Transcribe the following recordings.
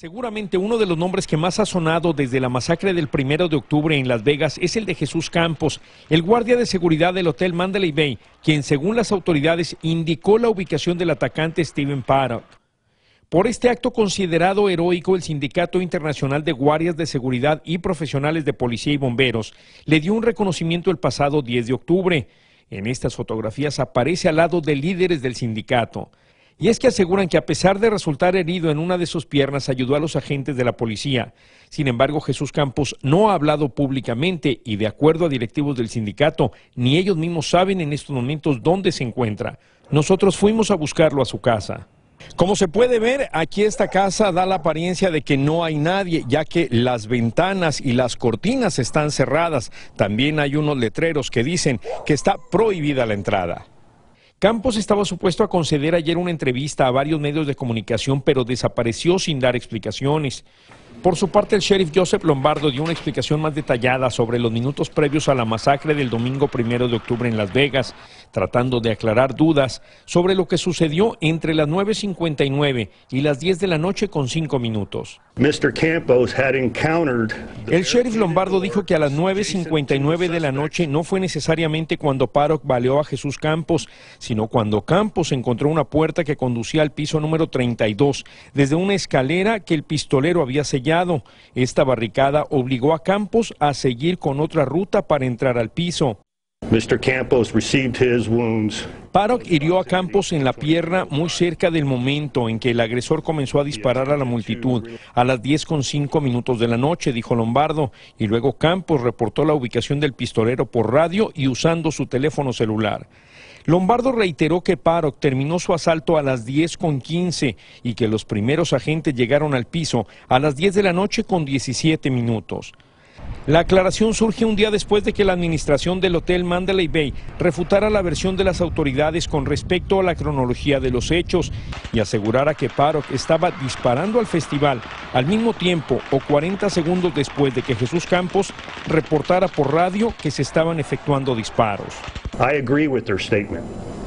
Seguramente uno de los nombres que más ha sonado desde la masacre del primero de octubre en Las Vegas es el de Jesús Campos, el guardia de seguridad del Hotel Mandalay Bay, quien según las autoridades indicó la ubicación del atacante Steven Paddock. Por este acto considerado heroico, el Sindicato Internacional de Guardias de Seguridad y Profesionales de Policía y Bomberos le dio un reconocimiento el pasado 10 de octubre. En estas fotografías aparece al lado de líderes del sindicato. Y es que aseguran que a pesar de resultar herido en una de sus piernas, ayudó a los agentes de la policía. Sin embargo, Jesús Campos no ha hablado públicamente y de acuerdo a directivos del sindicato, ni ellos mismos saben en estos momentos dónde se encuentra. Nosotros fuimos a buscarlo a su casa. Como se puede ver, aquí esta casa da la apariencia de que no hay nadie, ya que las ventanas y las cortinas están cerradas. También hay unos letreros que dicen que está prohibida la entrada. Campos estaba supuesto a conceder ayer una entrevista a varios medios de comunicación, pero desapareció sin dar explicaciones. Por su parte, el sheriff Joseph Lombardo dio una explicación más detallada sobre los minutos previos a la masacre del domingo primero de octubre en Las Vegas tratando de aclarar dudas sobre lo que sucedió entre las 9.59 y las 10 de la noche con 5 minutos. El sheriff Lombardo dijo que a las 9.59 de la noche no fue necesariamente cuando Parrock baleó a Jesús Campos, sino cuando Campos encontró una puerta que conducía al piso número 32 desde una escalera que el pistolero había sellado. Esta barricada obligó a Campos a seguir con otra ruta para entrar al piso. Parok hirió a Campos en la pierna muy cerca del momento en que el agresor comenzó a disparar a la multitud, a las cinco minutos de la noche, dijo Lombardo, y luego Campos reportó la ubicación del pistolero por radio y usando su teléfono celular. Lombardo reiteró que Parok terminó su asalto a las 10.15 con y que los primeros agentes llegaron al piso a las 10 de la noche con 17 minutos. La aclaración surge un día después de que la administración del Hotel Mandalay Bay refutara la versión de las autoridades con respecto a la cronología de los hechos y asegurara que Paro estaba disparando al festival al mismo tiempo o 40 segundos después de que Jesús Campos reportara por radio que se estaban efectuando disparos. agree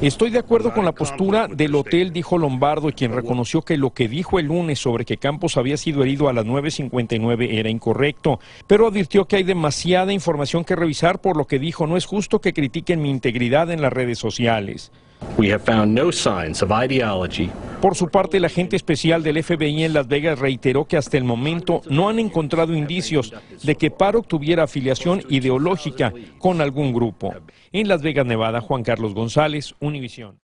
Estoy de acuerdo con la postura del hotel, dijo Lombardo, quien reconoció que lo que dijo el lunes sobre que Campos había sido herido a las 9.59 era incorrecto, pero advirtió que hay demasiada información que revisar, por lo que dijo, no es justo que critiquen mi integridad en las redes sociales. We have found no of ideology por su parte, el agente especial del FBI en Las Vegas reiteró que hasta el momento no han encontrado indicios de que Paro tuviera afiliación ideológica con algún grupo. En Las Vegas, Nevada, Juan Carlos González, Univisión.